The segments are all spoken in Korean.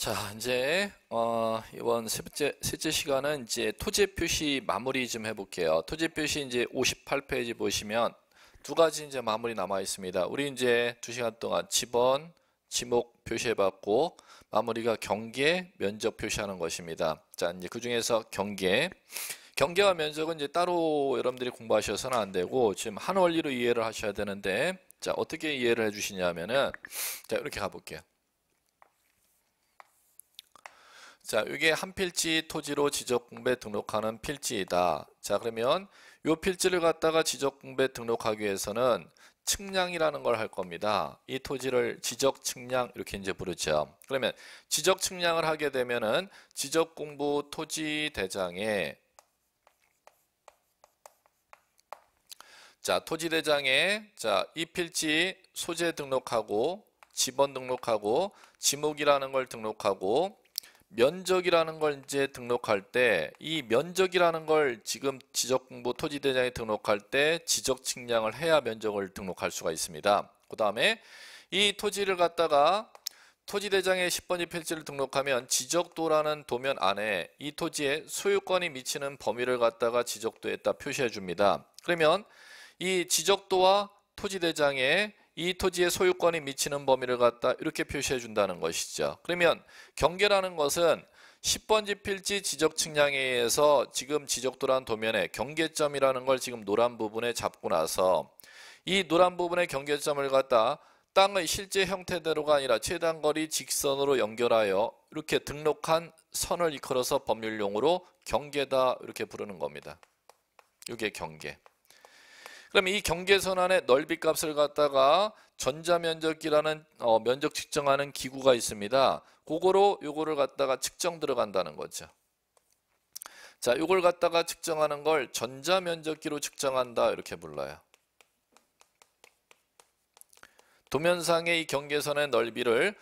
자, 이제 어, 이번 세 번째 셋째 시간은 이제 토지 표시 마무리 좀 해볼게요. 토지 표시 이제 58페이지 보시면 두 가지 이제 마무리 남아 있습니다. 우리 이제 두 시간 동안 지번, 지목 표시해봤고 마무리가 경계, 면적 표시하는 것입니다. 자, 이제 그 중에서 경계. 경계와 면적은 이제 따로 여러분들이 공부하셔서는 안 되고 지금 한 원리로 이해를 하셔야 되는데 자 어떻게 이해를 해주시냐면은 자 이렇게 가볼게요. 자, 이게 한 필지 토지로 지적공부에 등록하는 필지이다. 자, 그러면 요 필지를 갖다가 지적공부에 등록하기 위해서는 측량이라는 걸 할 겁니다. 이 토지를 지적 측량 이렇게 이제 부르죠. 그러면 지적 측량을 하게 되면은 지적 공부 토지 대장에 자, 토지 대장에 자, 이 필지 소재 등록하고 지번 등록하고 지목이라는 걸 등록하고 면적이라는 걸 이제 등록할 때 이 면적이라는 걸 지금 지적공부 토지대장에 등록할 때 지적 측량을 해야 면적을 등록할 수가 있습니다. 그 다음에 이 토지를 갖다가 토지대장에 10번지 필지를 등록하면 지적도라는 도면 안에 이토지에 소유권이 미치는 범위를 갖다가 지적도에다 표시해 줍니다. 그러면 이 지적도와 토지대장에 이 토지의 소유권이 미치는 범위를 갖다 이렇게 표시해 준다는 것이죠. 그러면 경계라는 것은 10번지 필지 지적 측량에 의해서 지금 지적도란 도면에 경계점이라는 걸 지금 노란 부분에 잡고 나서 이 노란 부분의 경계점을 갖다 땅의 실제 형태대로가 아니라 최단거리 직선으로 연결하여 이렇게 등록한 선을 이끌어서 법률용으로 경계다 이렇게 부르는 겁니다. 이게 경계. 그럼 이 경계선안의 넓이 값을 갖다가 전자면적기라는 어, 면적 측정하는 기구가 있습니다. 그거로 요거를 갖다가 측정 들어간다는 거죠. 자, 요걸 갖다가 측정하는 걸 전자면적기로 측정한다 이렇게 불러요. 도면상의 이 경계선의 넓이를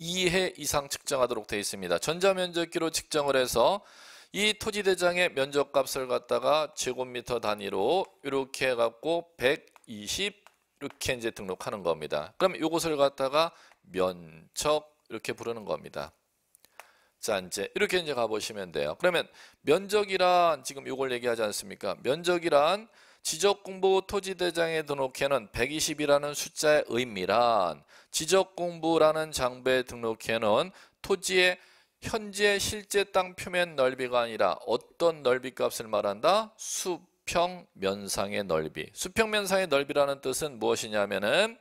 2해 이상 측정하도록 되어 있습니다. 전자면적기로 측정을 해서 이 토지대장의 면적값을 갖다가 제곱미터 단위로 이렇게 해갖고 120 이렇게 이제 등록하는 겁니다. 그럼 이것을 갖다가 면적 이렇게 부르는 겁니다. 자 이제 이렇게 이제 가보시면 돼요. 그러면 면적이란 지금 이걸 얘기하지 않습니까? 면적이란 지적공부 토지대장에 등록해는 120이라는 숫자의 의미란 지적공부라는 장부에 등록해는 토지의 현재 실제 땅 표면 넓이가 아니라 어떤 넓이 값을 말한다? 수평면상의 넓이. 수평면상의 넓이라는 뜻은 무엇이냐면은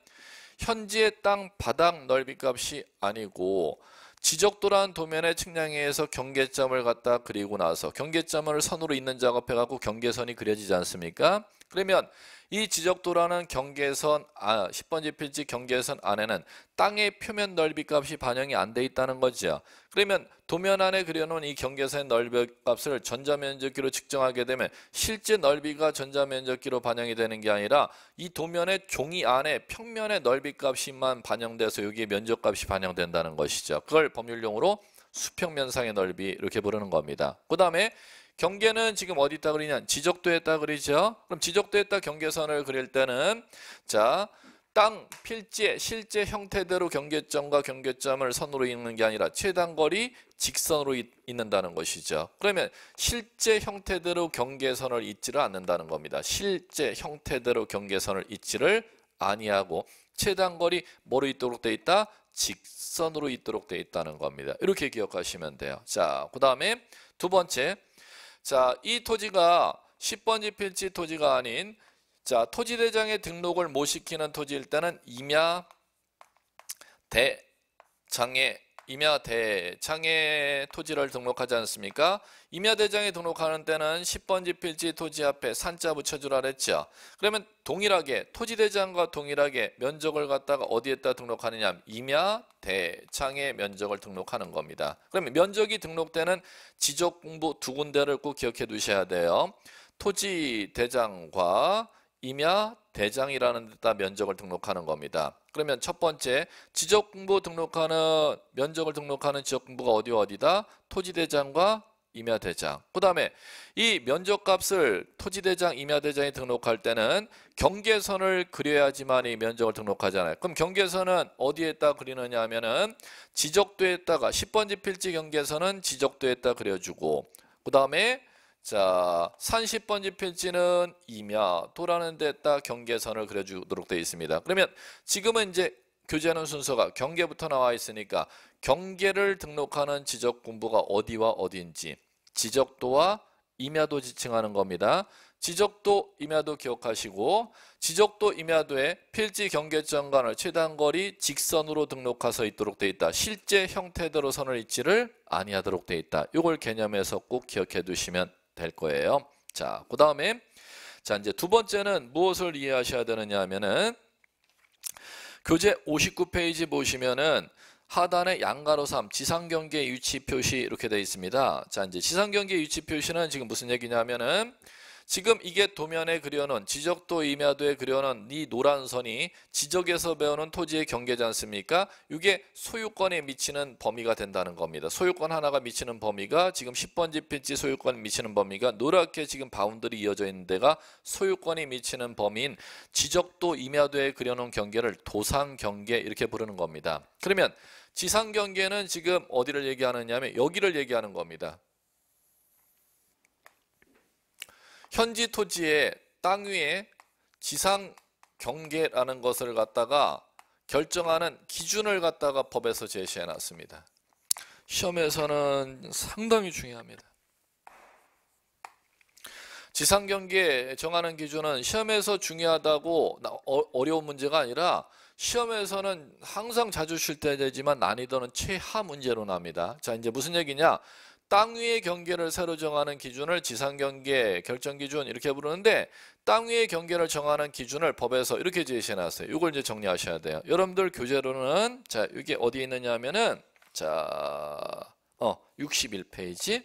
현재땅 바닥 넓이 값이 아니고 지적도라는 도면의 측량에 의해서 경계점을 갖다 그리고 나서 경계점을 선으로 있는 작업해갖고 경계선이 그려지지 않습니까? 그러면 이 지적도라는 경계선 아, 10번째 필지 경계선 안에는 땅의 표면 넓이 값이 반영이 안 돼 있다는 거죠. 그러면 도면 안에 그려놓은 이 경계선의 넓이 값을 전자면적기로 측정하게 되면 실제 넓이가 전자면적기로 반영이 되는 게 아니라 이 도면의 종이 안에 평면의 넓이 값이만 반영돼서 여기에 면적값이 반영된다는 것이죠. 그걸 법률용으로 수평면상의 넓이 이렇게 부르는 겁니다. 그 다음에 경계는 지금 어디 있다 그리냐? 지적도에 있다 그러죠 그럼 지적도에 있다 경계선을 그릴 때는 자, 땅, 필지의 실제 형태대로 경계점과 경계점을 선으로 읽는 게 아니라 최단거리 직선으로 있는다는 것이죠. 그러면 실제 형태대로 경계선을 잊지를 않는다는 겁니다. 실제 형태대로 경계선을 잊지를 아니하고 최단거리 뭐로 있도록 돼 있다? 직선으로 있도록 돼 있다는 겁니다. 이렇게 기억하시면 돼요. 자, 그 다음에 두 번째 자, 이 토지가 10번지 필지 토지가 아닌 자, 토지대장의 등록을 못 시키는 토지일 때는 임야 대장의 임야대장에 토지를 등록하지 않습니까? 임야대장에 등록하는 때는 10번지 필지 토지 앞에 산자 붙여주라 그랬죠. 그러면 동일하게 토지대장과 동일하게 면적을 갖다가 어디에다 등록하느냐 임야대장에 면적을 등록하는 겁니다. 그러면 면적이 등록되는 지적공부 두 군데를 꼭 기억해 두셔야 돼요. 토지대장과 임야 대장이라는 데다 면적을 등록하는 겁니다. 그러면 첫 번째 지적공부 등록하는 면적을 등록하는 지적공부가 어디와 어디다? 토지대장과 임야대장. 그 다음에 이 면적값을 토지대장, 임야대장이 등록할 때는 경계선을 그려야지만 이 면적을 등록하잖아요. 그럼 경계선은 어디에다 그리느냐 하면은 지적도에다가 10번지 필지 경계선은 지적도에다 그려주고 그 다음에 자, 30번지 필지는 이며 도라는 데다 경계선을 그려주도록 되어 있습니다. 그러면 지금은 이제 교재하는 순서가 경계부터 나와 있으니까 경계를 등록하는 지적 공부가 어디와 어디인지 지적도와 임야도 지칭하는 겁니다. 지적도 임야도 기억하시고 지적도 임야도에 필지 경계점 간을 최단 거리 직선으로 등록하서 있도록 되어 있다. 실제 형태대로 선을 잇지를 아니하도록 되어 있다. 이걸 개념에서 꼭 기억해 두시면 될 거예요. 자, 그 다음에 자 이제 두 번째는 무엇을 이해하셔야 되느냐 하면은 교재 59페이지 보시면은 하단에 양가로 3 지상경계 위치 표시 이렇게 되어 있습니다. 자 이제 지상경계 위치 표시는 지금 무슨 얘기냐면은 지금 이게 도면에 그려놓은 지적도 임야도에 그려놓은 이 노란 선이 지적에서 배우는 토지의 경계지 않습니까? 이게 소유권에 미치는 범위가 된다는 겁니다. 소유권 하나가 미치는 범위가 지금 10번 지필지 소유권 미치는 범위가 노랗게 지금 바운드리 이어져 있는 데가 소유권이 미치는 범위인 지적도 임야도에 그려놓은 경계를 도상 경계 이렇게 부르는 겁니다. 그러면 지상 경계는 지금 어디를 얘기하느냐면 하 여기를 얘기하는 겁니다. 현지 토지의 땅 위에 지상 경계라는 것을 갖다가 결정하는 기준을 갖다가 법에서 제시해 놨습니다. 시험에서는 상당히 중요합니다. 지상 경계 정하는 기준은 시험에서 중요하다고 어, 어려운 문제가 아니라 시험에서는 항상 자주 출제되지만 난이도는 최하 문제로 납니다. 자, 이제 무슨 얘기냐? 땅 위의 경계를 새로 정하는 기준을 지상 경계 결정 기준 이렇게 부르는데 땅 위의 경계를 정하는 기준을 법에서 이렇게 제시해 놨어요. 이걸 이제 정리하셔야 돼요. 여러분들 교재로는 자, 이게 어디 있느냐면은 하 자, 어, 61페이지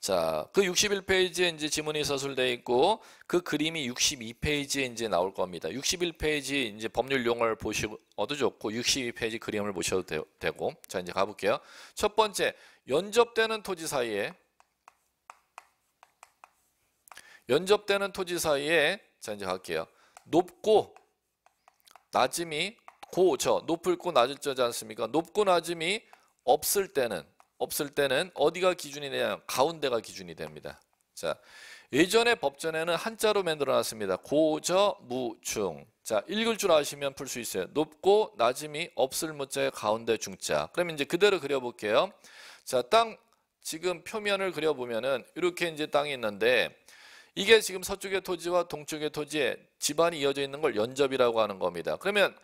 자, 그 61페이지에 이제 지문이 서술되어 있고 그 그림이 62페이지에 이제 나올 겁니다. 61페이지 이제 법률 용어를 보시고어도 좋고 62페이지 그림을 보셔도 되, 되고. 자, 이제 가 볼게요. 첫 번째, 연접되는 토지 사이에 연접되는 토지 사이에 자, 이제 갈게요. 높고 낮음이 고, 저, 높을 고 낮을 저지 않습니까? 높고 낮음이 없을 때는 없을 때는 어디가 기준이 되냐 가운데가 기준이 됩니다. 자, 예전의 법전에는 한자로 만들어놨습니다. 고저무충. 자, 읽을 줄 아시면 풀 수 있어요. 높고 낮음이 없을 무자의 가운데 중자. 그러면 이제 그대로 그려볼게요. 자, 땅 지금 표면을 그려보면은 이렇게 이제 땅이 있는데 이게 지금 서쪽의 토지와 동쪽의 토지에 집안이 이어져 있는 걸 연접이라고 하는 겁니다. 그러면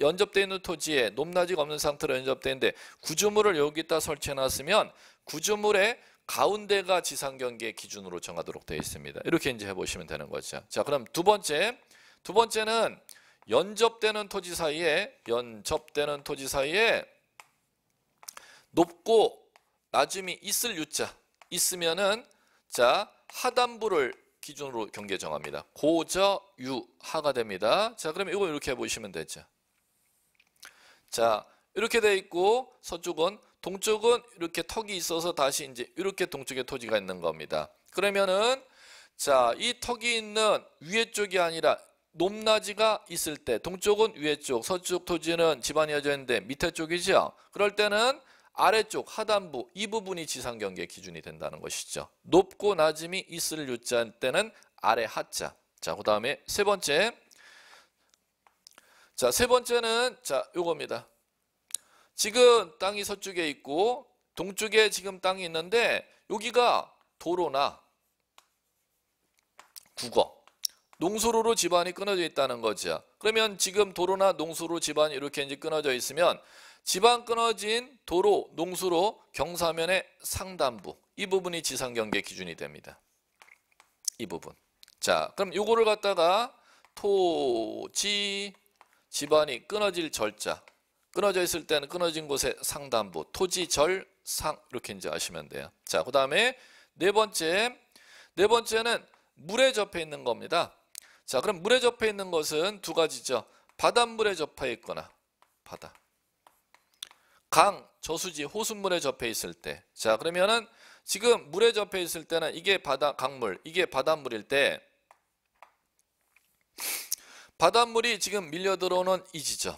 연접되어 있는 토지에 높낮이가 없는 상태로 연접되는데 구조물을 여기다 설치해놨으면 구조물의 가운데가 지상경계 기준으로 정하도록 되어 있습니다. 이렇게 이제 해보시면 되는 거죠. 자, 그럼 두 번째, 두 번째는 연접되는 토지 사이에 연접되는 토지 사이에 높고 낮음이 있을 유자 있으면은 자 하단부를 기준으로 경계 정합니다. 고저 유하가 됩니다. 자, 그러면 이거 이렇게 보시면 되죠. 자, 이렇게 돼 있고 서쪽은 동쪽은 이렇게 턱이 있어서 다시 이제 이렇게 동쪽에 토지가 있는 겁니다. 그러면은 자, 이 턱이 있는 위에 쪽이 아니라 높낮이가 있을 때 동쪽은 위에 쪽, 서쪽 토지는 집안이 여져 있는데 밑에 쪽이죠. 그럴 때는 아래쪽 하단부 이 부분이 지상경계 기준이 된다는 것이죠. 높고 낮음이 있을 유자 때는 아래 하자. 자, 그 다음에 세 번째. 자, 세 번째는 자, 요겁니다. 지금 땅이 서쪽에 있고 동쪽에 지금 땅이 있는데 여기가 도로나 국어, 농수로로 집안이 끊어져 있다는 거죠. 그러면 지금 도로나 농수로 집안이 이렇게 이제 끊어져 있으면 지방 끊어진 도로, 농수로 경사면의 상단부 이 부분이 지상경계 기준이 됩니다. 이 부분. 자, 그럼 요거를 갖다가 토지 지반이 끊어질 절자 끊어져 있을 때는 끊어진 곳의 상단부 토지절 상 이렇게 이제 아시면 돼요. 자, 그 다음에 네 번째 네 번째는 물에 접해 있는 겁니다. 자, 그럼 물에 접해 있는 것은 두 가지죠. 바닷물에 접해 있거나 바다. 강, 저수지, 호수물에 접해 있을 때. 자, 그러면은 지금 물에 접해 있을 때는 이게 바다 강물, 이게 바닷물일 때 바닷물이 지금 밀려 들어오는 이 지점.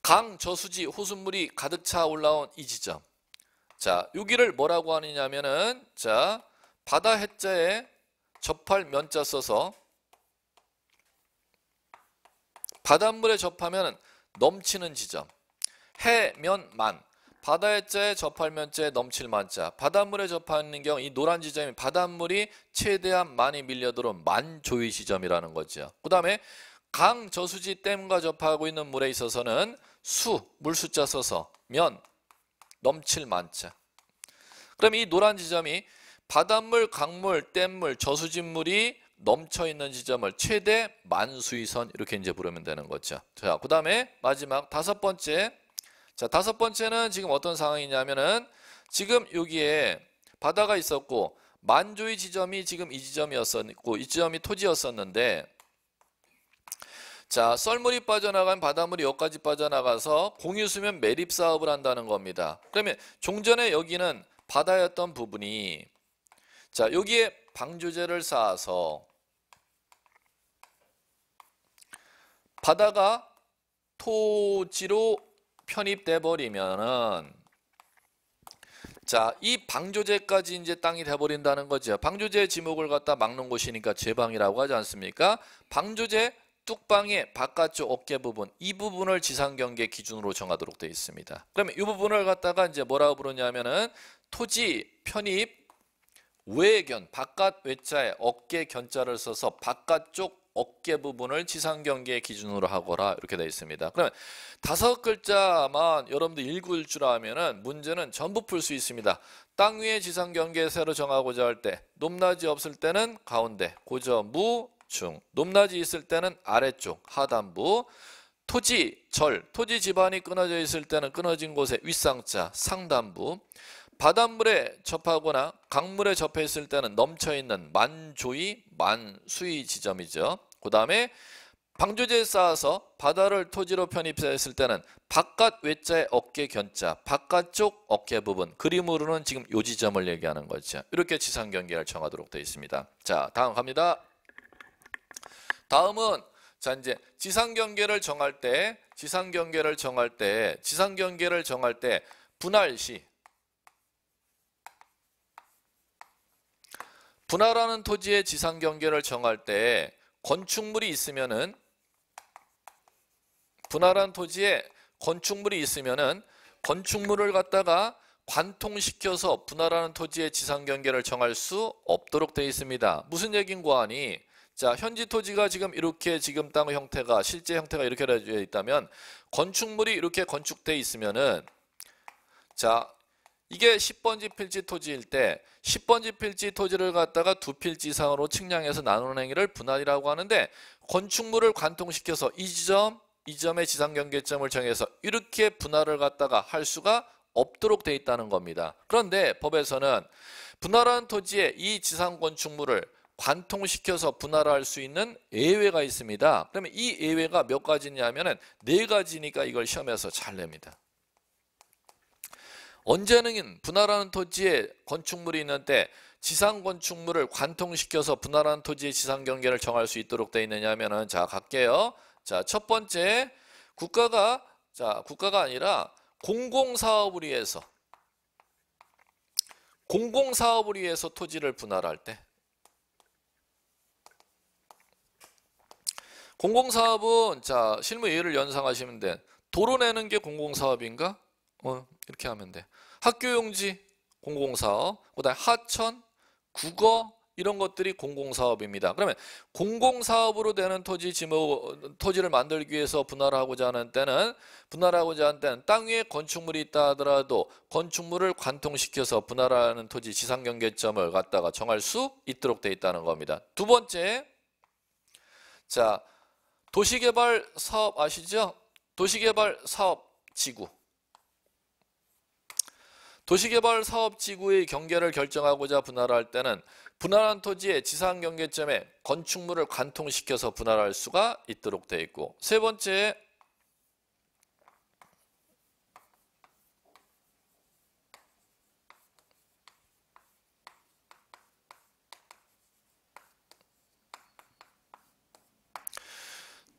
강, 저수지, 호수물이 가득 차 올라온 이 지점. 자, 여기를 뭐라고 하느냐면은 자, 바다 해자에 접할 면자 써서 바닷물에 접하면 넘치는 지점. 해면만 바다의 자에 접할면 째 넘칠만 자 바닷물에 접하는 경우 이 노란 지점이 바닷물이 최대한 많이 밀려들어만조의 지점이라는 거죠. 그 다음에 강 저수지 댐과 접하고 있는 물에 있어서는 수, 물 숫자 써서 면, 넘칠 만자. 그럼 이 노란 지점이 바닷물, 강물, 댐물, 저수지물이 넘쳐 있는 지점을 최대 만수위선 이렇게 이제 부르면 되는 거죠. 자, 그 다음에 마지막 다섯 번째 자, 다섯 번째는 지금 어떤 상황이냐면은 지금 여기에 바다가 있었고 만조의 지점이 지금 이 지점이었었고 이 지점이 토지였었는데 자, 썰물이 빠져나간 바닷물이 여기까지 빠져나가서 공유수면 매립 사업을 한다는 겁니다. 그러면 종전에 여기는 바다였던 부분이 자, 여기에 방조제를 쌓아서 바다가 토지로 편입돼 버리면은 자, 이 방조제까지 이제 땅이 돼버린다는 거죠. 방조제 지목을 갖다 막는 곳이니까 제방이라고 하지 않습니까? 방조제 뚝방의 바깥쪽 어깨 부분 이 부분을 지상 경계 기준으로 정하도록 되어 있습니다. 그러면 이 부분을 갖다가 이제 뭐라고 부르냐면은 토지 편입 외견 바깥 외자에 어깨 견자를 써서 바깥쪽 어깨 부분을 지상 경계 기준으로 하거라 이렇게 되어 있습니다. 그러면 다섯 글자만 여러분들 읽을 줄아면은 문제는 전부 풀 수 있습니다. 땅 위의 지상 경계 세로 정하고자 할 때 높낮이 없을 때는 가운데 고저 무중 높낮이 있을 때는 아래쪽 하단부 토지 절 토지 지반이 끊어져 있을 때는 끊어진 곳에 윗상자 상단부 바닷물에 접하거나 강물에 접했을 때는 넘쳐있는 만조이, 만수의 지점이죠. 그 다음에 방조제 에 쌓아서 바다를 토지로 편입했을 때는 바깥 외자의 어깨 견자, 바깥쪽 어깨 부분, 그림으로는 지금 요 지점을 얘기하는 거죠. 이렇게 지상 경계를 정하도록 되어 있습니다. 자, 다음 갑니다. 다음은 자 이제 지상 경계를 정할 때 지상 경계를 정할 때 지상 경계를 정할 때 분할 시 분할하는 토지의 지상 경계를 정할 때 건축물이 있으면은 분할한 토지에 건축물이 있으면은 건축물을 갖다가 관통시켜서 분할하는 토지의 지상 경계를 정할 수 없도록 되어 있습니다. 무슨 얘긴고 하니 자 현지 토지가 지금 이렇게 지금 땅 형태가 실제 형태가 이렇게 되어 있다면 건축물이 이렇게 건축돼 있으면은 자 이게 10번지 필지 토지일 때 10번지 필지 토지를 갖다가 두 필지 이상으로 측량해서 나누는 행위를 분할이라고 하는데 건축물을 관통시켜서 이 지점, 이 점의 지상경계점을 정해서 이렇게 분할을 갖다가 할 수가 없도록 돼 있다는 겁니다. 그런데 법에서는 분할한 토지에 이 지상 건축물을 관통시켜서 분할할 수 있는 예외가 있습니다. 그러면 이 예외가 몇 가지냐면은 네 가지니까 이걸 시험해서잘 냅니다. 언제는 분할하는 토지에 건축물이 있는 데 지상 건축물을 관통시켜서 분할하는 토지의 지상 경계를 정할 수 있도록 돼 있느냐면은 자 갈게요. 자 첫 번째 국가가 자 국가가 아니라 공공사업을 위해서 공공사업을 위해서 토지를 분할할 때 공공사업은 자 실무 예를 연상하시면 돼 도로 내는 게 공공사업인가? 어, 이렇게 하면 돼. 학교용지 공공사업, 그다음 하천, 국어 이런 것들이 공공사업입니다. 그러면 공공사업으로 되는 토지 지목 토지를 만들기 위해서 분할하고자 하는 때는 분할하고자 하는 때는 땅 위에 건축물이 있다 하더라도 건축물을 관통시켜서 분할하는 토지 지상 경계점을 갖다가 정할 수 있도록 돼 있다는 겁니다. 두 번째, 자 도시개발 사업 아시죠? 도시개발 사업 지구 도시개발 사업지구의 경계를 결정하고자 분할할 때는 분할한 토지의 지상 경계점에 건축물을 관통시켜서 분할할 수가 있도록 되어 있고 세 번째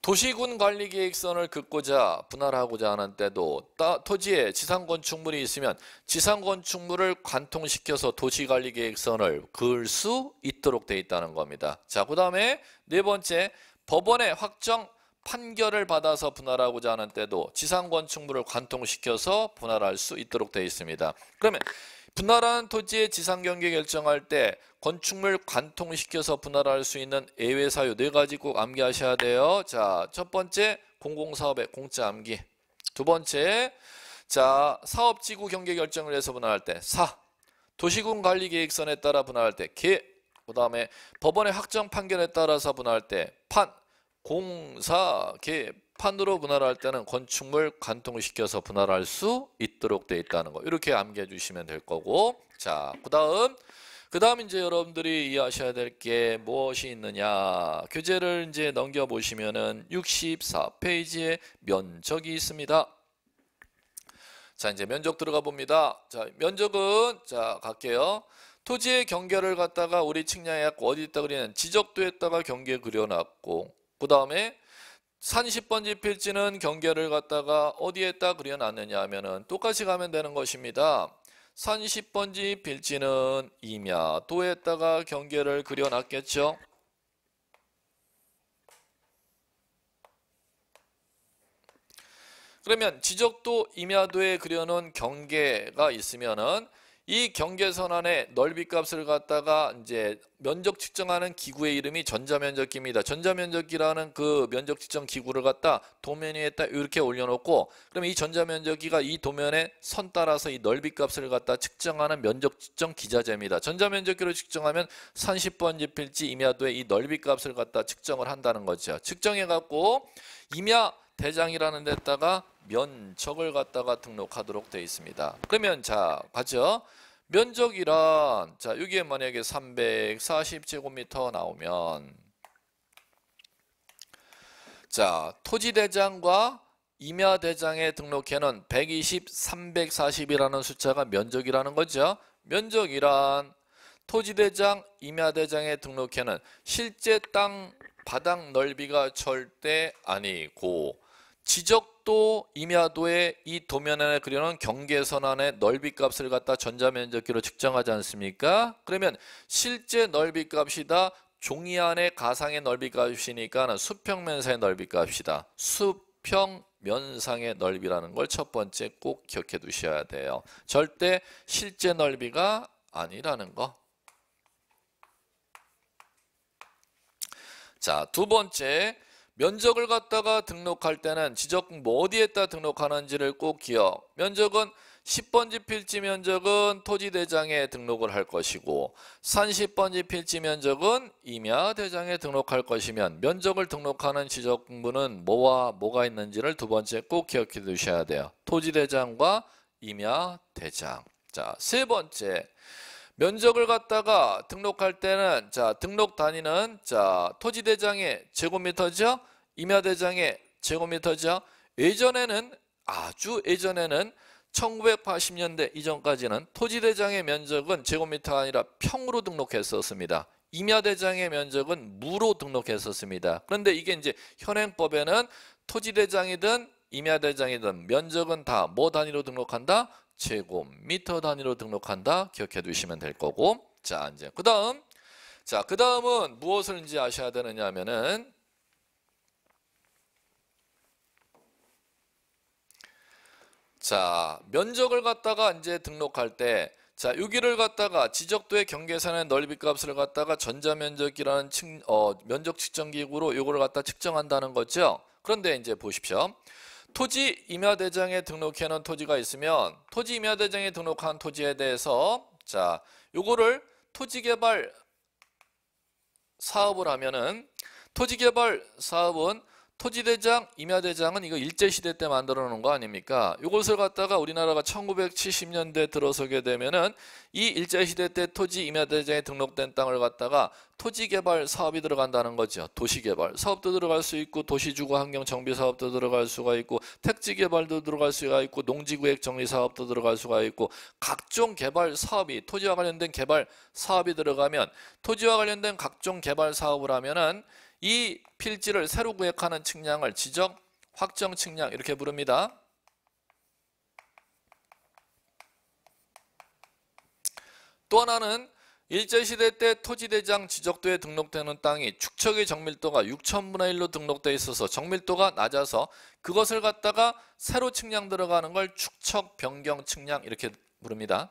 도시군 관리 계획선을 긋고자 분할하고자 하는 때도 토지에 지상 건축물이 있으면 지상 건축물을 관통시켜서 도시 관리 계획선을 그을 수 있도록 돼 있다는 겁니다. 자, 그다음에 네 번째 법원의 확정 판결을 받아서 분할하고자 하는 때도 지상 건축물을 관통시켜서 분할할 수 있도록 돼 있습니다. 그러면 분할한 토지의 지상 경계 결정할 때 건축물 관통시켜서 분할할 수 있는 예외 사유 네 가지 꼭 암기하셔야 돼요. 자, 첫 번째 공공사업의 공짜 암기. 두 번째 자, 사업지구 경계 결정을 해서 분할할 때 사. 도시군 관리 계획선에 따라 분할할 때 개. 그다음에 법원의 확정 판결에 따라서 분할할 때 판. 공사, 개, 판으로 분할할 때는 건축물 관통시켜서 분할할 수 있도록 돼 있다는 거 이렇게 암기해 주시면 될 거고 자그 다음 그 다음 이제 여러분들이 이해하셔야 될 게 무엇이 있느냐 교재를 이제 넘겨 보시면은 64페이지에 면적이 있습니다 자 이제 면적 들어가 봅니다 자 면적은 자 갈게요 토지의 경계를 갖다가 우리 측량해약고 어디 있다 그리는 지적도에다가 경계 그려놨고 그 다음에 30번지 필지는 경계를 갖다가 어디에다 그려놨느냐 하면은 똑같이 가면 되는 것입니다. 30번지 필지는 임야 도에다가 경계를 그려놨겠죠. 그러면 지적도 임야도에 그려놓은 경계가 있으면은 이경계선안에 넓이 값을 갖다가 이제 면적 측정하는 기구의 이름이 전자면적기입니다. 전자면적기라는 그 면적 측정 기구를 갖다 도면 위에 딱 이렇게 올려놓고 그럼 이 전자면적기가 이도면에선 따라서 이 넓이 값을 갖다 측정하는 면적 측정 기자재입니다. 전자면적기로 측정하면 30번지 필지 임야도의 이 넓이 값을 갖다 측정을 한다는 거죠. 측정해갖고 임야 대장이라는 데다가 면적을 갖다가 등록하도록 되어 있습니다. 그러면 자, 가죠. 면적이란 자, 여기에 만약에 340제곱미터 나오면 자, 토지대장과 임야대장에 등록해는 120, 340이라는 숫자가 면적이라는 거죠. 면적이란 토지대장, 임야대장에 등록해는 실제 땅 바닥 넓이가 절대 아니고 지적도 임야도의 이 도면 안에 그려놓은 경계선 안의 넓이 값을 갖다 전자면적기로 측정하지 않습니까? 그러면 실제 넓이 값이다. 종이 안에 가상의 넓이 값이니까 수평면상의 넓이 값이다. 수평 면상의 넓이라는 걸 첫 번째 꼭 기억해 두셔야 돼요. 절대 실제 넓이가 아니라는 거. 자, 두 번째 면적을 갖다가 등록할 때는 지적 뭐 어디에다 등록하는지를 꼭 기억. 면적은 10번지 필지 면적은 토지대장에 등록을 할 것이고 30번지 필지 면적은 임야대장에 등록할 것이면 면적을 등록하는 지적공부는 뭐와 뭐가 있는지를 두 번째 꼭 기억해 두셔야 돼요. 토지대장과 임야대장. 자, 세 번째. 면적을 갖다가 등록할 때는 자 등록 단위는 자 토지대장의 제곱미터죠 임야대장의 제곱미터죠 예전에는 아주 예전에는 1980년대 이전까지는 토지대장의 면적은 제곱미터가 아니라 평으로 등록했었습니다 임야대장의 면적은 무로 등록했었습니다 그런데 이게 이제 현행법에는 토지대장이든 임야대장이든 면적은 다 뭐 단위로 등록한다? 제곱미터 단위로 등록한다 기억해 두시면 될 거고 자 이제 그 다음 자그 다음은 무엇을 이제 아셔야 되느냐 하면은 자 면적을 갖다가 이제 등록할 때 자, 여기를 갖다가 지적도의 경계선의 넓이 값을 갖다가 전자면적이라는 측, 어, 면적 측정 기구로 이걸 갖다 측정한다는 거죠. 그런데 이제 보십시오. 토지 임야대장에 등록해 놓은 토지가 있으면 토지 임야대장에 등록한 토지에 대해서 자, 요거를 토지개발 사업을 하면은 토지개발 사업은 토지대장, 임야대장은 이거 일제시대 때 만들어 놓은 거 아닙니까? 이것을 갖다가 우리나라가 1970년대 들어서게 되면은 이 일제시대 때 토지 임야대장에 등록된 땅을 갖다가 토지개발 사업이 들어간다는 거죠. 도시개발 사업도 들어갈 수 있고 도시주거 환경 정비 사업도 들어갈 수가 있고 택지개발도 들어갈 수가 있고 농지구획 정리 사업도 들어갈 수가 있고 각종 개발 사업이 토지와 관련된 개발 사업이 들어가면 토지와 관련된 각종 개발 사업을 하면은 이 필지를 새로 구획하는 측량을 지적 확정 측량 이렇게 부릅니다. 또 하나는 일제시대 때 토지대장 지적도에 등록되는 땅이 축척의 정밀도가 6천분의 1로 등록돼 있어서 정밀도가 낮아서 그것을 갖다가 새로 측량 들어가는 걸 축척 변경 측량 이렇게 부릅니다.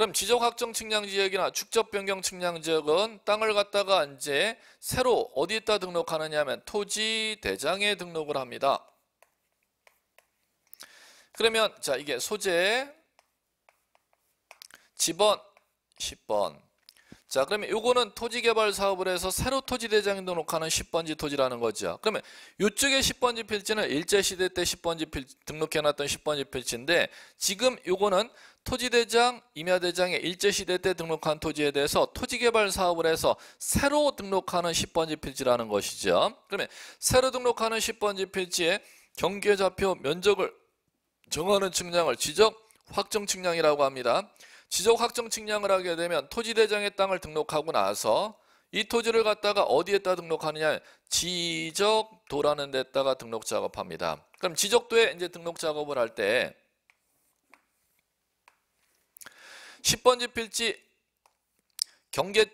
그럼 지적 확정 측량 지역이나 축적 변경 측량 지역은 땅을 갖다가 이제 새로 어디에다 등록하느냐 하면 토지 대장에 등록을 합니다. 그러면 자 이게 소재 집원 10번 자 그러면 요거는 토지개발 사업을 해서 새로 토지대장에 등록하는 10번지 토지라는 거죠 그러면 요쪽에 10번지 필지는 일제시대 때 10번지 필 등록해놨던 10번지 필지인데 지금 요거는 토지대장, 임야대장의 일제시대 때 등록한 토지에 대해서 토지개발 사업을 해서 새로 등록하는 10번지 필지라는 것이죠. 그러면 새로 등록하는 10번지 필지에 경계 좌표 면적을 정하는 측량을 지적 확정 측량이라고 합니다. 지적 확정 측량을 하게 되면 토지대장의 땅을 등록하고 나서 이 토지를 갖다가 어디에다 등록하느냐 지적도라는 데다가 등록 작업합니다. 그럼 지적도에 이제 등록 작업을 할때 10번지 필지 경계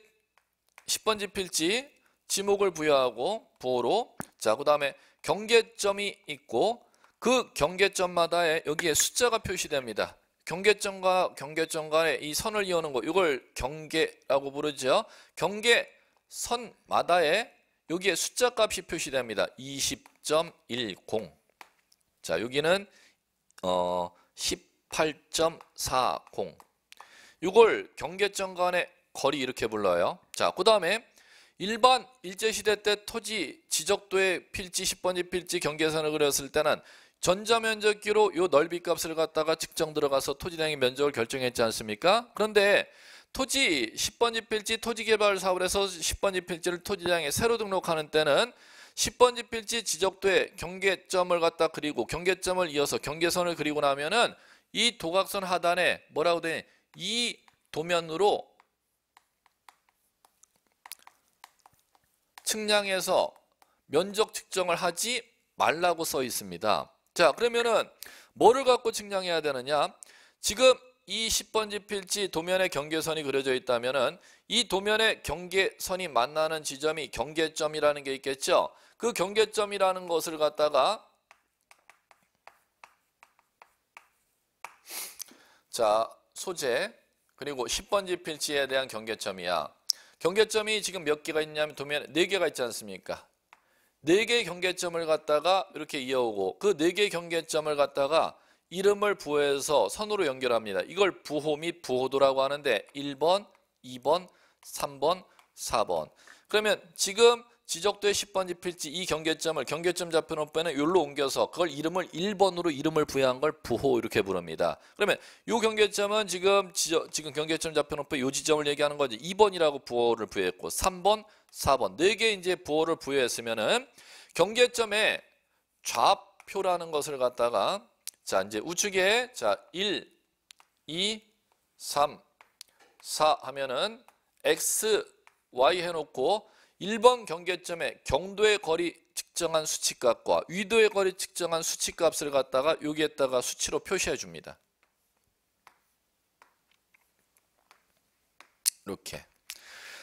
10번지 필지 지목을 부여하고 부호로 자그 다음에 경계점이 있고 그 경계점마다에 여기에 숫자가 표시됩니다. 경계점과 경계점 간의 이 선을 이어는 거 이걸 경계라고 부르죠. 경계선마다에 여기에 숫자 값이 표시됩니다. 20.10 자, 여기는 어18.40 이걸 경계점 간의 거리 이렇게 불러요. 자, 그 다음에 일반 일제시대 때 토지 지적도의 필지 10번지 필지 경계선을 그렸을 때는 전자면적기로 이 넓이 값을 갖다가 측정 들어가서 토지량의 면적을 결정했지 않습니까? 그런데 토지 10번지 필지 토지개발사업에서 10번지 필지를 토지량에 새로 등록하는 때는 10번지 필지 지적도의 경계점을 갖다 그리고 경계점을 이어서 경계선을 그리고 나면은 이 도각선 하단에 뭐라고 되니 이 도면으로 측량해서 면적 측정을 하지 말라고 써 있습니다. 자 그러면은 뭐를 갖고 측량해야 되느냐 지금 이 10번지 필지 도면의 경계선이 그려져 있다면은 이 도면의 경계선이 만나는 지점이 경계점이라는 게 있겠죠 그 경계점이라는 것을 갖다가 자 소재, 그리고 10번지 필지에 대한 경계점이야. 경계점이 지금 몇 개가 있냐면 도면 4개가 있지 않습니까? 4개의 경계점을 갖다가 이렇게 이어오고 그 4개의 경계점을 갖다가 이름을 부호해서 선으로 연결합니다. 이걸 부호 및 부호도라고 하는데 1번, 2번, 3번, 4번. 그러면 지금 지적도의 10번 지필지 이 경계점을 경계점 좌표 높은는 요로 옮겨서 그걸 이름을 1번으로 이름을 부여한 걸 부호 이렇게 부릅니다. 그러면 요 경계점은 지금 지적, 지금 경계점 좌표 높은요 지점을 얘기하는 거지 2번이라고 부호를 부여했고 3번, 4번 네 개 이제 부호를 부여했으면은 경계점에 좌표라는 것을 갖다가 자 이제 우측에 자 1, 2, 3, 4 하면은 x, y 해놓고 1번 경계점에 경도의 거리 측정한 수치값과 위도의 거리 측정한 수치값을 갖다가 여기에다가 수치로 표시해 줍니다. 이렇게.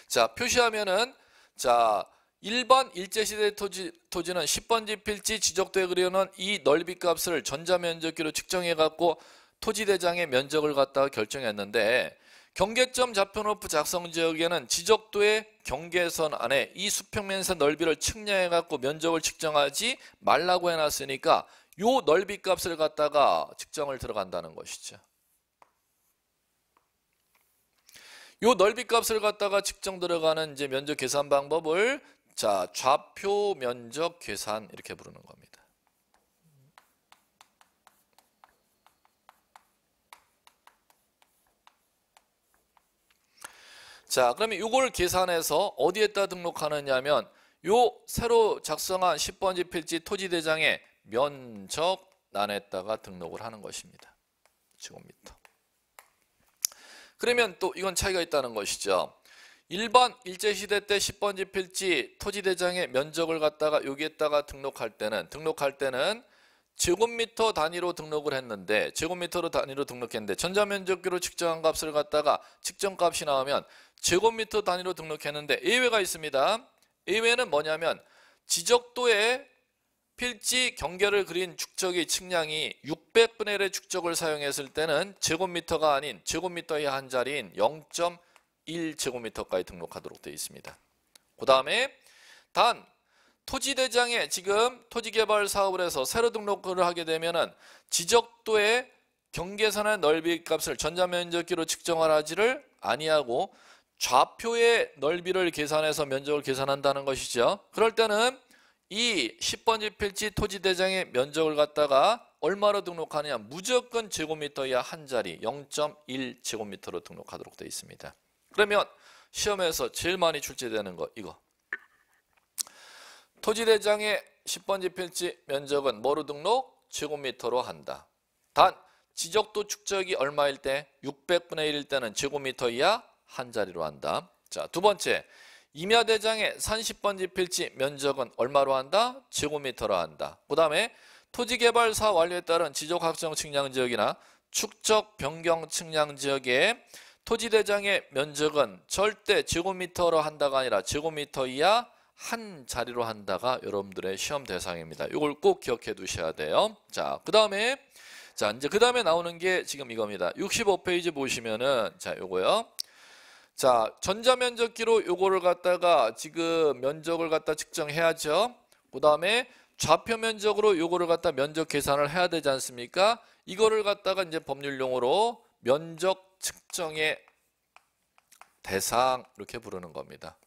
자, 표시하면은 자, 1번 일제시대 토지, 토지는 10번지 필지 지적도에 그리는 이 넓이 값을 전자면적기로 측정해 갖고 토지대장의 면적을 갖다가 결정했는데 경계점 좌표노프 작성 지역에는 지적도의 경계선 안에 이 수평면선 넓이를 측량해 갖고 면적을 측정하지 말라고 해놨으니까 요 넓이 값을 갖다가 측정을 들어간다는 것이죠. 요 넓이 값을 갖다가 측정 들어가는 이제 면적 계산 방법을 자 좌표 면적 계산 이렇게 부르는 겁니다. 자, 그러면 이걸 계산해서 어디에다 등록하느냐면 요 새로 작성한 10번지 필지 토지대장에 면적난에다가 등록을 하는 것입니다. 제곱미터. 그러면 또 이건 차이가 있다는 것이죠. 일반 일제시대 때 10번지 필지 토지대장의 면적을 갖다가 여기에다가 등록할 때는 등록할 때는 제곱미터 단위로 등록을 했는데 제곱미터로 단위로 등록했는데 전자면적기로 측정한 값을 갖다가 측정값이 나오면 제곱미터 단위로 등록했는데 예외가 있습니다. 예외는 뭐냐면 지적도에 필지 경계를 그린 축적의 측량이 600분의 1의 축적을 사용했을 때는 제곱미터가 아닌 제곱미터의 한 자리인 0.1제곱미터까지 등록하도록 되어 있습니다. 그 다음에 단 토지대장에 지금 토지개발 사업을 해서 새로 등록을 하게 되면은 지적도의 경계선의 넓이 값을 전자면적기로 측정을하지를 아니하고 좌표의 넓이를 계산해서 면적을 계산한다는 것이죠. 그럴 때는 이 10번지 필지 토지대장의 면적을 갖다가 얼마로 등록하느냐 무조건 제곱미터 이한 자리 0.1제곱미터로 등록하도록 되어 있습니다. 그러면 시험에서 제일 많이 출제되는 거 이거 토지대장의 1 0번지 필지 면적은 뭐로 등록? 제곱미터로 한다. 단 지적도 축적이 얼마일 때? 600분의 1일 때는 제곱미터 이하 한 자리로 한다. 자, 두 번째. 임야대장의 30번지 필지 면적은 얼마로 한다? 제곱미터로 한다. 그 다음에 토지개발 사 완료에 따른 지적확정 측량지역이나 축적 변경 측량지역에 토지대장의 면적은 절대 제곱미터로 한다가 아니라 제곱미터 이하 한 자리로 한다가 여러분들의 시험 대상입니다. 이걸 꼭 기억해 두셔야 돼요. 자, 그 다음에 자 이제 그 다음에 나오는 게 지금 이겁니다. 65페이지 보시면은 자 요거요. 자 전자면적기로 요거를 갖다가 지금 면적을 갖다 측정해야죠. 그 다음에 좌표 면적으로 요거를 갖다 면적 계산을 해야 되지 않습니까? 이거를 갖다가 이제 법률용어로 면적 측정의 대상 이렇게 부르는 겁니다.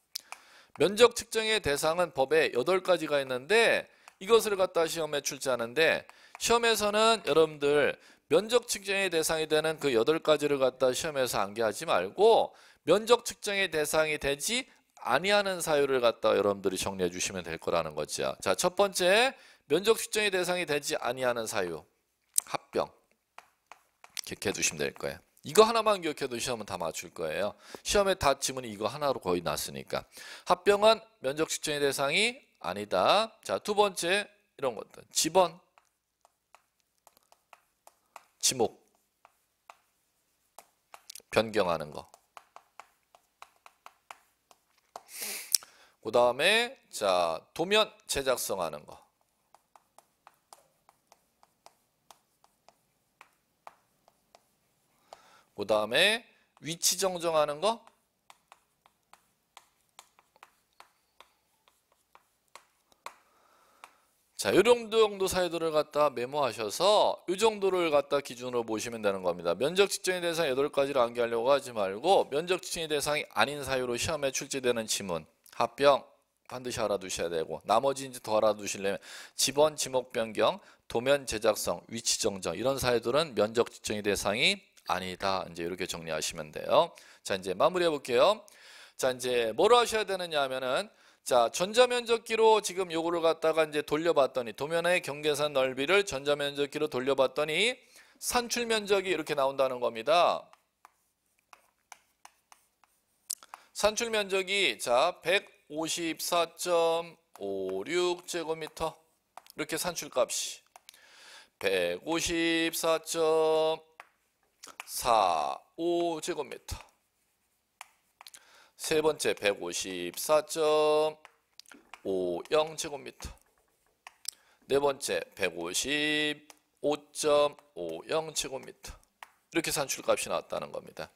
면적 측정의 대상은 법에 8가지가 있는데 이것을 갖다 시험에 출제하는데 시험에서는 여러분들 면적 측정의 대상이 되는 그 8가지를 갖다 시험에서 암기하지 말고 면적 측정의 대상이 되지 아니하는 사유를 갖다 여러분들이 정리해 주시면 될 거라는 거죠. 자, 첫 번째 면적 측정의 대상이 되지 아니하는 사유 합병 기억해 두시면 될 거예요. 이거 하나만 기억해도 시험은 다 맞출 거예요. 시험에 다 지문이 이거 하나로 거의 났으니까. 합병한 면적 측정의 대상이 아니다. 자, 두 번째 이런 것들. 지번, 지목, 변경하는 거. 그 다음에 자 도면 제작성하는 거. 그 다음에 위치 정정하는 거 자, 요 정도 정도 사이도를 갖다 메모하셔서 요 정도를 갖다 기준으로 보시면 되는 겁니다. 면적 측정의 대상 8가지를 암기하려고 하지 말고 면적 측정의 대상이 아닌 사유로 시험에 출제되는 지문, 합병 반드시 알아두셔야 되고 나머지 이제 더 알아두시려면 지번 지목 변경, 도면 제작성, 위치 정정 이런 사유들은 면적 측정의 대상이 아니다. 이제 이렇게 정리하시면 돼요. 자, 이제 마무리해 볼게요. 자, 이제 뭐로 하셔야 되느냐 하면은 자, 전자면적기로 지금 요거를 갖다가 이제 돌려봤더니 도면의 경계선 넓이를 전자면적기로 돌려봤더니 산출 면적이 이렇게 나온다는 겁니다. 산출 면적이 자, 154.56 제곱미터 이렇게 산출값이 154. 4, 5제곱미터 세 번째 154.50제곱미터 네 번째 155.50제곱미터 이렇게 산출값이 나왔다는 겁니다.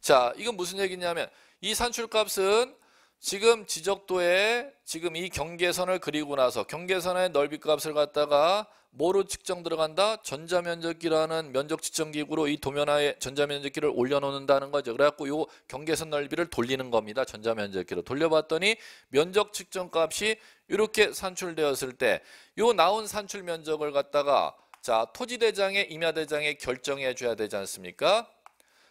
자, 이건 무슨 얘기냐면 이 산출값은 지금 지적도에 지금 이 경계선을 그리고 나서 경계선의 넓이 값을 갖다가 뭐로 측정 들어간다? 전자면적기라는 면적 측정기구로 이도면화에 전자면적기를 올려놓는다는 거죠. 그래갖고 이 경계선 넓이를 돌리는 겁니다. 전자면적기로 돌려봤더니 면적 측정 값이 이렇게 산출되었을 때 요 나온 산출 면적을 갖다가 자토지대장에 임야대장에 결정해 줘야 되지 않습니까?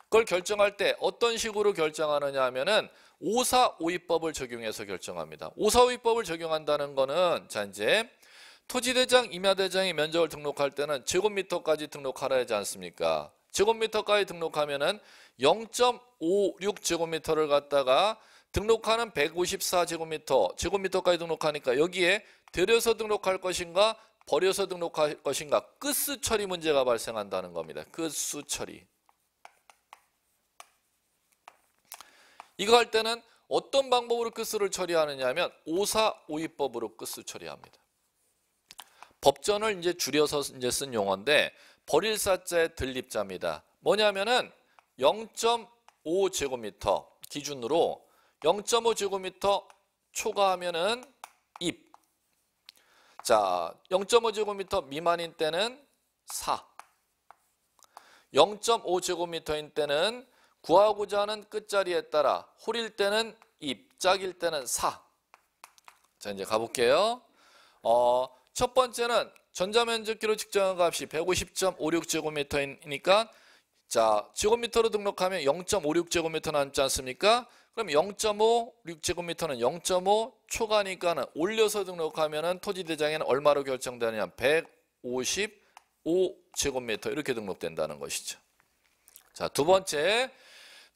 그걸 결정할 때 어떤 식으로 결정하느냐 하면은 오사오이법을 적용해서 결정합니다. 오사오이법을 적용한다는 거는 자 이제 토지대장, 임야대장이 면적을 등록할 때는 제곱미터까지 등록하라 하지 않습니까? 제곱미터까지 등록하면은 0.56 제곱미터를 갖다가 등록하는 154 제곱미터, 제곱미터까지 등록하니까 여기에 들여서 등록할 것인가 버려서 등록할 것인가 끝수 처리 문제가 발생한다는 겁니다. 끝수 처리. 이거 할 때는 어떤 방법으로 끝를 처리하느냐 하면 5 4 5 2법으로 끝을 처리합니다. 법전을 이제 줄여서 이제 쓴 용어인데 버릴사자의 들립자입니다. 뭐냐면은 0.5제곱미터 기준으로 0.5제곱미터 초과하면은 입. 자, 0.5제곱미터 미만인 때는 4. 0.5제곱미터인 때는 구하고자 하는 끝자리에 따라 홀일 때는 입, 짝일 때는 사. 자, 이제 가볼게요. 어, 첫 번째는 전자면적기로 측정한 값이 150.56제곱미터이니까 자, 제곱미터로 등록하면 0.56제곱미터 남지 않습니까? 그럼 0.56제곱미터는 0.5 초과니까는 올려서 등록하면은 토지대장에는 얼마로 결정되느냐? 155제곱미터 이렇게 등록된다는 것이죠. 자, 두 번째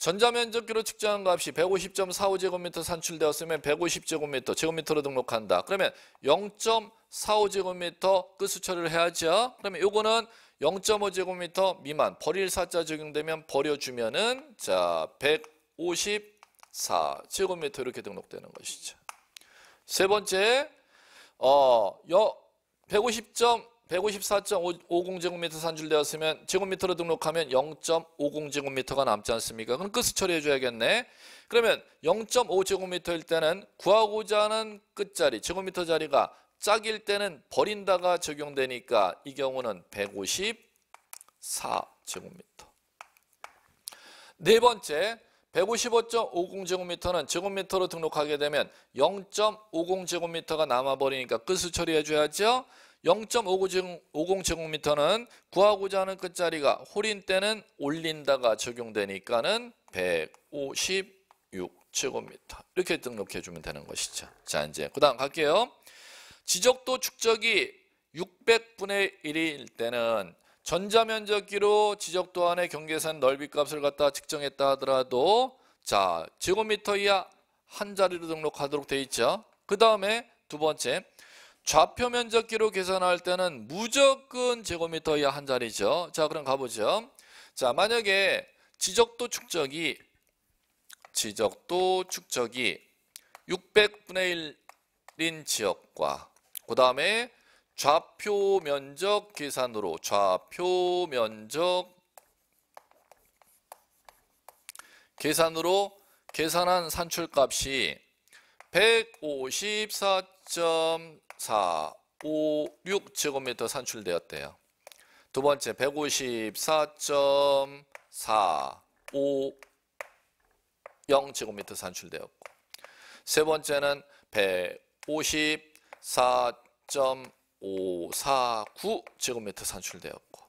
전자면적기로 측정한 값이 150.45제곱미터 산출되었으면 150제곱미터, 제곱미터로 등록한다. 그러면 0.45제곱미터 끝수 처리를 해야죠. 그러면 이거는 0.5제곱미터 미만, 버릴 사자 적용되면 버려주면은 자 154제곱미터 이렇게 등록되는 것이죠. 세 번째, 어, 여, 150. 154.50제곱미터 산출되었으면 제곱미터로 등록하면 0.50제곱미터가 남지 않습니까? 그럼 끝을 처리해 줘야겠네. 그러면 0.5제곱미터일 때는 구하고자 하는 끝자리, 제곱미터 자리가 짝일 때는 버린다가 적용되니까 이 경우는 154제곱미터. 네 번째, 155.50제곱미터는 제곱미터로 등록하게 되면 0.50제곱미터가 남아버리니까 끝을 처리해 줘야죠. 0.50제곱미터는 구하고자 하는 끝자리가 홀인 때는 올린다가 적용되니까는 156제곱미터 이렇게 등록해 주면 되는 것이죠. 자 이제 그 다음 갈게요. 지적도 축적이 600분의 1일 때는 전자면적기로 지적도안의 경계선 넓이값을 갖다 측정했다 하더라도 자 제곱미터 이하 한 자리로 등록하도록 돼 있죠. 그 다음에 두 번째 좌표 면적기로 계산할 때는 무조건 제곱미터 이하 한 자리죠. 자, 그럼 가보죠. 자, 만약에 지적도 축적이 지적도 축적이 600분의 1인 지역과 그 다음에 좌표 면적 계산으로 좌표 면적 계산으로 계산한 산출값이 154. 4, 5, 6제곱미터 산출되었대요. 두 번째 154.450 제곱미터 산출되었고 세 번째는 154.549 제곱미터 산출되었고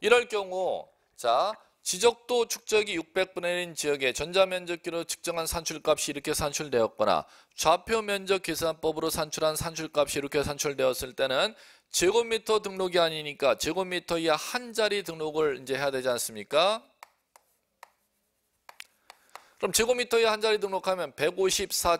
이럴 경우 자 지적도 축적이 600분의 1인 지역에 전자면적기로 측정한 산출값이 이렇게 산출되었거나 좌표 면적 계산법으로 산출한 산출값이 이렇게 산출되었을 때는 제곱미터 등록이 아니니까 제곱미터 이하 한 자리 등록을 이제 해야 되지 않습니까? 그럼 제곱미터 이하 한 자리 등록하면 154.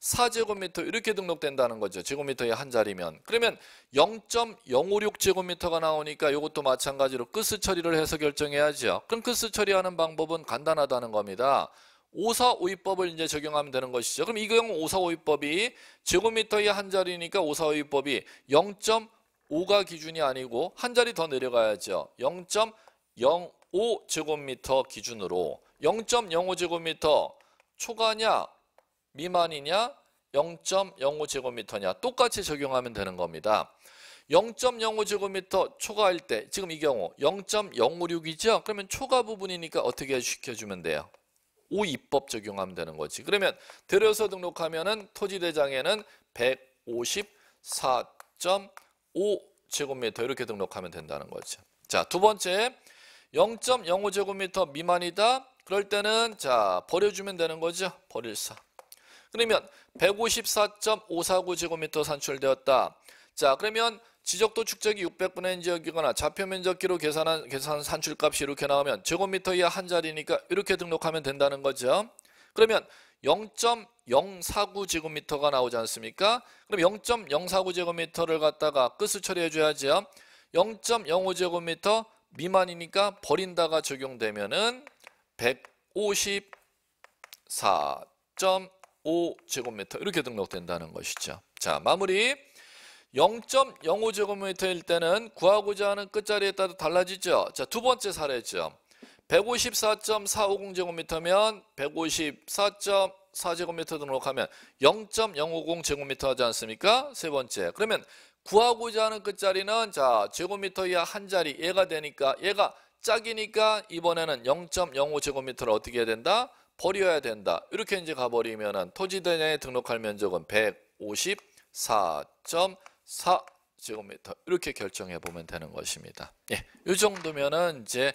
4제곱미터 이렇게 등록된다는 거죠. 제곱미터에한 자리면. 그러면 0.056제곱미터가 나오니까 이것도 마찬가지로 끝스 처리를 해서 결정해야죠. 그럼 끝스 처리하는 방법은 간단하다는 겁니다. 5452법을 이제 적용하면 되는 것이죠. 그럼 이 경우 5452법이 제곱미터에한 자리니까 5452법이 0.5가 기준이 아니고 한 자리 더 내려가야죠. 0.05제곱미터 기준으로 0.05제곱미터 초과냐 미만이냐 0.05제곱미터냐 똑같이 적용하면 되는 겁니다. 0.05제곱미터 초과할 때 지금 이 경우 0.056이죠? 그러면 초과 부분이니까 어떻게 시켜주면 돼요? 오입법 적용하면 되는 거지. 그러면 들여서 등록하면 은 토지대장에는 154.5제곱미터 이렇게 등록하면 된다는 거죠. 자, 두 번째 0.05제곱미터 미만이다. 그럴 때는 자 버려주면 되는 거죠. 버릴사. 그러면 154.549제곱미터 산출되었다. 자, 그러면 지적도 축적이 600분의 1지역이거나 좌표 면적기로 계산한 계산 산출값이 이렇게 나오면 제곱미터 이하 한 자리니까 이렇게 등록하면 된다는 거죠. 그러면 0.049제곱미터가 나오지 않습니까? 그럼 0.049제곱미터를 갖다가 끝을 처리해 줘야죠. 0.05제곱미터 미만이니까 버린다가 적용되면은 154. 0.05제곱미터 이렇게 등록된다는 것이죠. 자 마무리 0.05제곱미터일 때는 구하고자 하는 끝자리에 따라 달라지죠. 자 두 번째 사례죠. 154.450제곱미터면 154.4제곱미터 등록하면 0.050제곱미터 하지 않습니까? 세 번째. 그러면 구하고자 하는 끝자리는 자 제곱미터 이하 한 자리 얘가 되니까 얘가 짝이니까 이번에는 0.05제곱미터를 어떻게 해야 된다? 버려야 된다. 이렇게 이제 가버리면 토지대장에 등록할 면적은 154.4 제곱미터 이렇게 결정해 보면 되는 것입니다. 예, 이 정도면은 이제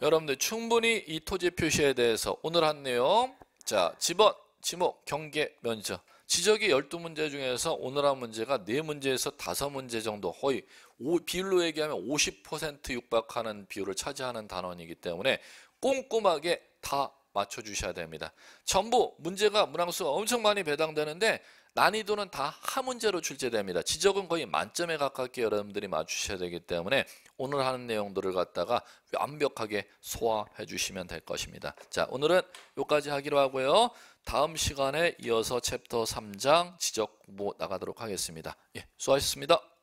여러분들 충분히 이 토지 표시에 대해서 오늘 한 내용 자 집원, 지목, 경계, 면적 지적이 12문제 중에서 오늘 한 문제가 4문제에서 5문제 정도 거의 오, 비율로 얘기하면 50% 육박하는 비율을 차지하는 단원이기 때문에 꼼꼼하게 다 맞춰주셔야 됩니다. 전부 문제가 문항수가 엄청 많이 배당되는데 난이도는 다 하문제로 출제됩니다. 지적은 거의 만점에 가깝게 여러분들이 맞추셔야 되기 때문에 오늘 하는 내용들을 갖다가 완벽하게 소화해 주시면 될 것입니다. 자, 오늘은 여기까지 하기로 하고요. 다음 시간에 이어서 챕터 3장 지적 공부 뭐 나가도록 하겠습니다. 예, 수고하셨습니다.